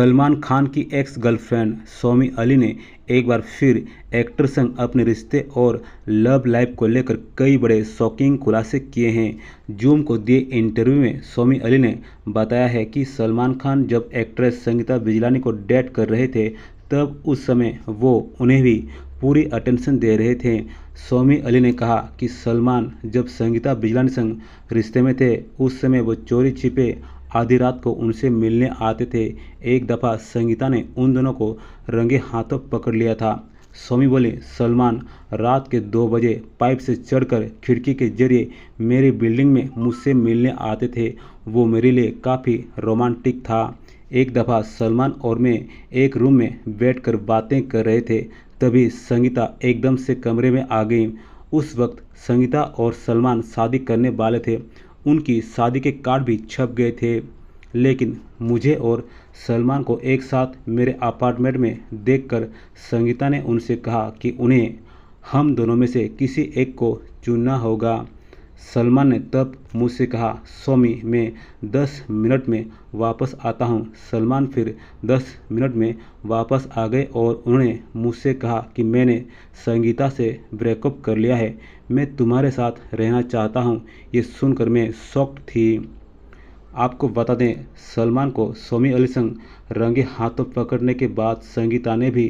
सलमान खान की ex girlfriend Somi Ali ने एक बार फिर एक्टर संग अपने रिश्ते और लव लाइफ को लेकर कई बड़े शॉकिंग खुलासे किए हैं जूम को दिए इंटरव्यू में सोमी अली ने बताया है कि सलमान खान जब एक्ट्रेस संगीता बिजलानी को डेट कर रहे थे तब उस समय वो उन्हें भी पूरी अटेंशन दे रहे थे सोमी अली ने कहा कि सलमान जब संगीता बिजलानी संग रिश्ते में थे उस समय वो चोरी छिपे आधी रात को उनसे मिलने आते थे एक दफ़ा संगीता ने उन दोनों को रंगे हाथों पकड़ लिया था स्वामी बोले सलमान रात के दो बजे पाइप से चढ़कर खिड़की के जरिए मेरे बिल्डिंग में मुझसे मिलने आते थे वो मेरे लिए काफ़ी रोमांटिक था एक दफ़ा सलमान और मैं एक रूम में बैठकर बातें कर रहे थे तभी संगीता एकदम से कमरे में आ गई उस वक्त संगीता और सलमान शादी करने वाले थे उनकी शादी के कार्ड भी छप गए थे लेकिन मुझे और सलमान को एक साथ मेरे अपार्टमेंट में देखकर संगीता ने उनसे कहा कि उन्हें हम दोनों में से किसी एक को चुनना होगा सलमान ने तब मुझसे कहा स्वामी मैं दस मिनट में वापस आता हूँ सलमान फिर दस मिनट में वापस आ गए और उन्होंने मुझसे कहा कि मैंने संगीता से ब्रेकअप कर लिया है मैं तुम्हारे साथ रहना चाहता हूँ ये सुनकर मैं शॉक्ड थी आपको बता दें सलमान को स्वामी अली संग रंगे हाथों पकड़ने के बाद संगीता ने भी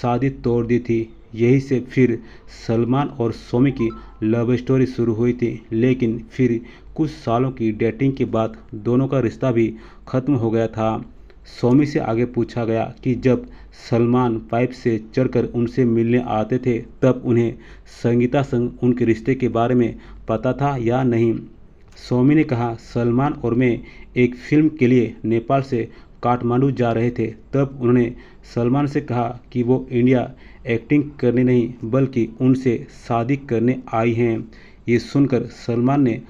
शादी तोड़ दी थी यही से फिर सलमान और सोमी की लव स्टोरी शुरू हुई थी लेकिन फिर कुछ सालों की डेटिंग के बाद दोनों का रिश्ता भी खत्म हो गया था सोमी से आगे पूछा गया कि जब सलमान पाइप से चढ़कर उनसे मिलने आते थे तब उन्हें संगीता संग उनके रिश्ते के बारे में पता था या नहीं सोमी ने कहा सलमान और मैं एक फिल्म के लिए नेपाल से काठमांडू जा रहे थे तब उन्होंने सलमान से कहा कि वो इंडिया एक्टिंग करने नहीं बल्कि उनसे शादी करने आई हैं ये सुनकर सलमान ने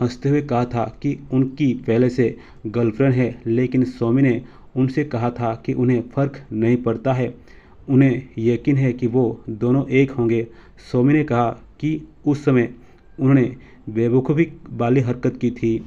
हंसते हुए कहा था कि उनकी पहले से गर्लफ्रेंड है लेकिन स्वामी ने उनसे कहा था कि उन्हें फ़र्क नहीं पड़ता है उन्हें यकीन है कि वो दोनों एक होंगे स्वामी ने कहा कि उस समय उन्होंने बेवकूफ़ी वाली हरकत की थी